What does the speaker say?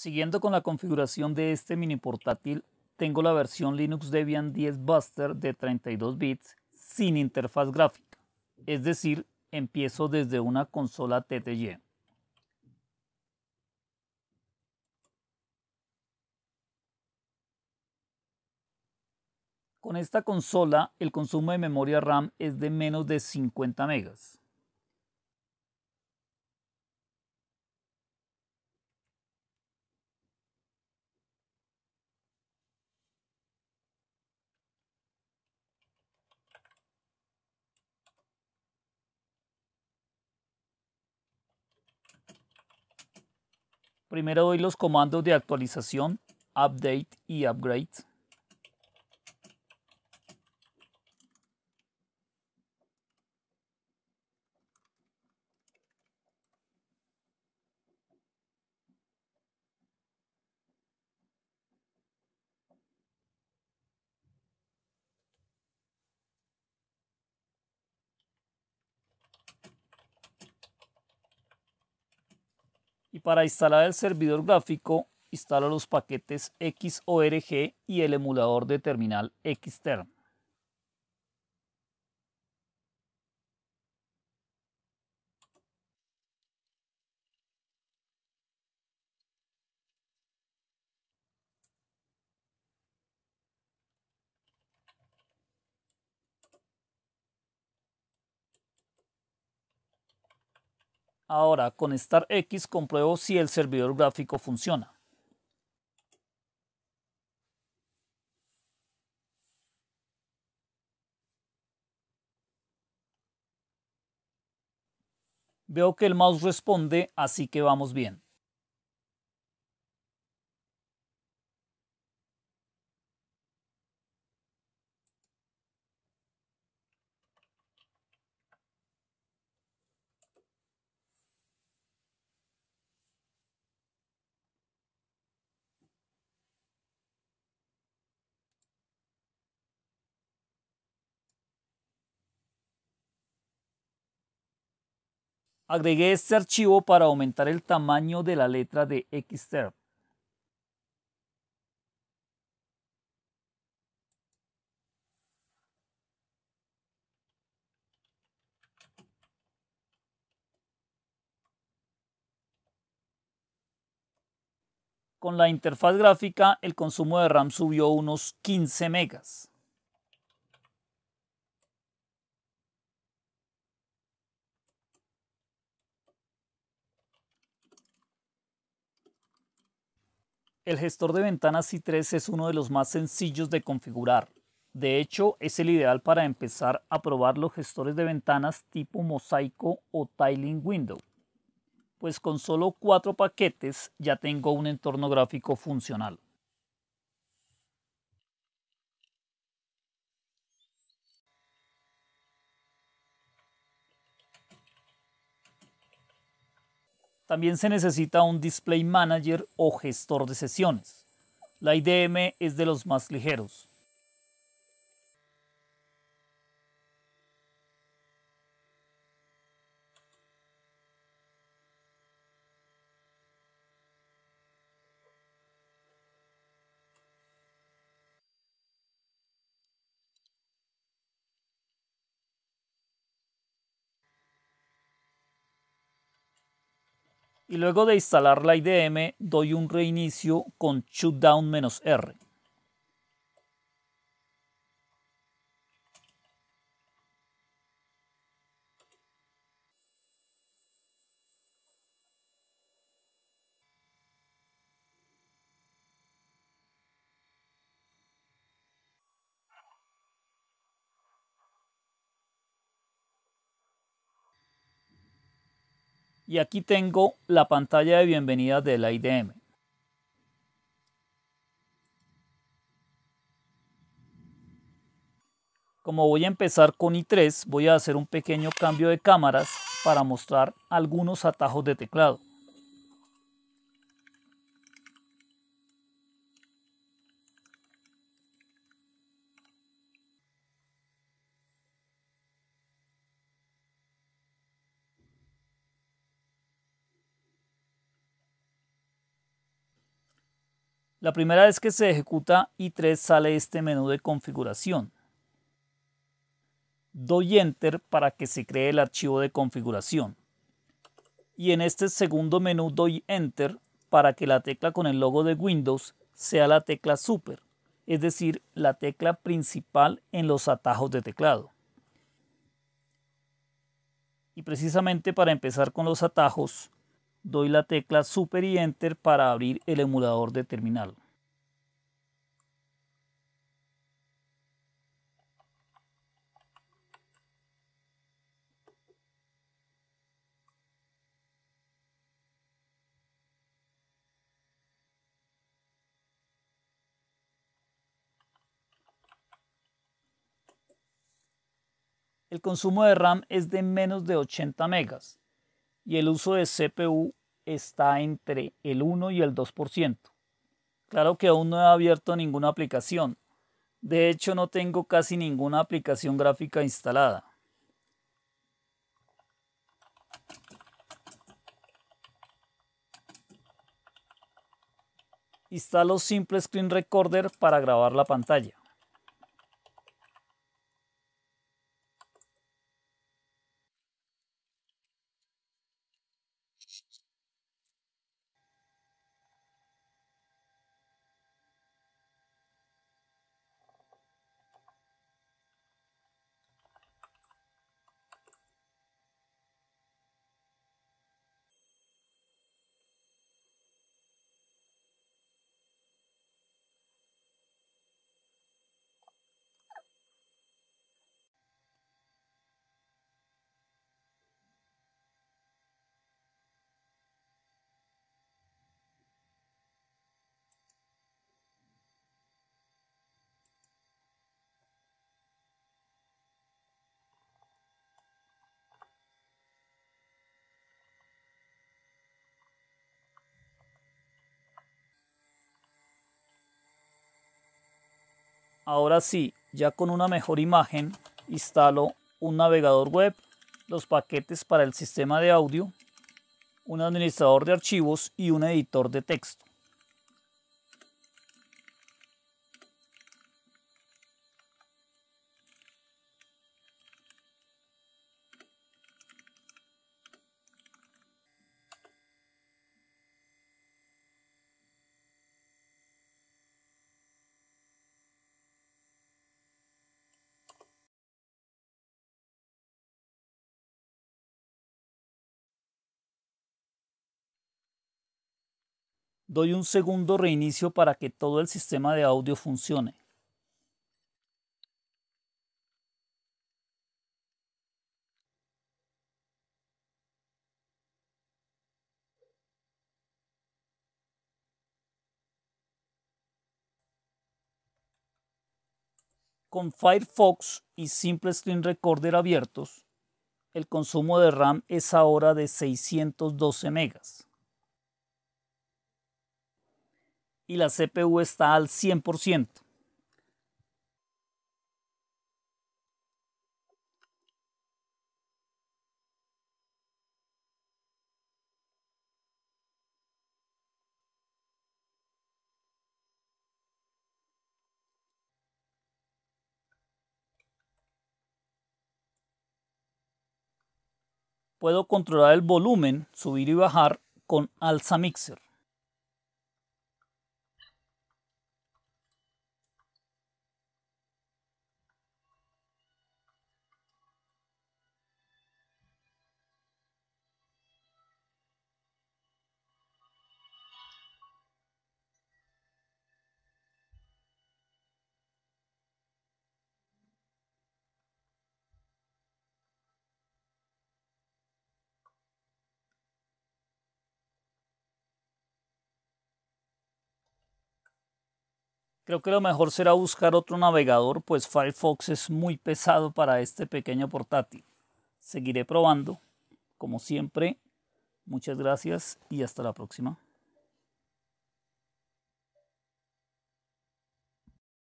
Siguiendo con la configuración de este mini portátil, tengo la versión Linux Debian 10 Buster de 32 bits sin interfaz gráfica, es decir, empiezo desde una consola TTY. Con esta consola el consumo de memoria RAM es de menos de 50 megas. Primero doy los comandos de actualización, update y upgrade. y para instalar el servidor gráfico instalo los paquetes XORG y el emulador de terminal Xterm. Ahora con x compruebo si el servidor gráfico funciona. Veo que el mouse responde, así que vamos bien. Agregué este archivo para aumentar el tamaño de la letra de Xterm. Con la interfaz gráfica, el consumo de RAM subió unos 15 megas. El gestor de ventanas i 3 es uno de los más sencillos de configurar. De hecho, es el ideal para empezar a probar los gestores de ventanas tipo mosaico o tiling window. Pues con solo cuatro paquetes ya tengo un entorno gráfico funcional. También se necesita un display manager o gestor de sesiones. La IDM es de los más ligeros. y luego de instalar la IDM doy un reinicio con shutdown-r. y aquí tengo la pantalla de bienvenida del IDM. Como voy a empezar con i3, voy a hacer un pequeño cambio de cámaras para mostrar algunos atajos de teclado. La primera vez que se ejecuta I3 sale este menú de configuración. Doy Enter para que se cree el archivo de configuración. Y en este segundo menú doy Enter para que la tecla con el logo de Windows sea la tecla Super, es decir, la tecla principal en los atajos de teclado. Y precisamente para empezar con los atajos, doy la tecla Super y Enter para abrir el emulador de terminal. El consumo de RAM es de menos de 80 megas y el uso de CPU está entre el 1 y el 2%. Claro que aún no he abierto ninguna aplicación. De hecho, no tengo casi ninguna aplicación gráfica instalada. Instalo Simple Screen Recorder para grabar la pantalla. Ahora sí, ya con una mejor imagen, instalo un navegador web, los paquetes para el sistema de audio, un administrador de archivos y un editor de texto. doy un segundo reinicio para que todo el sistema de audio funcione. Con Firefox y Simple Screen Recorder abiertos, el consumo de RAM es ahora de 612 MB. y la CPU está al 100%. puedo controlar el volumen, subir y bajar con Alza Mixer. Creo que lo mejor será buscar otro navegador, pues Firefox es muy pesado para este pequeño portátil. Seguiré probando, como siempre. Muchas gracias y hasta la próxima.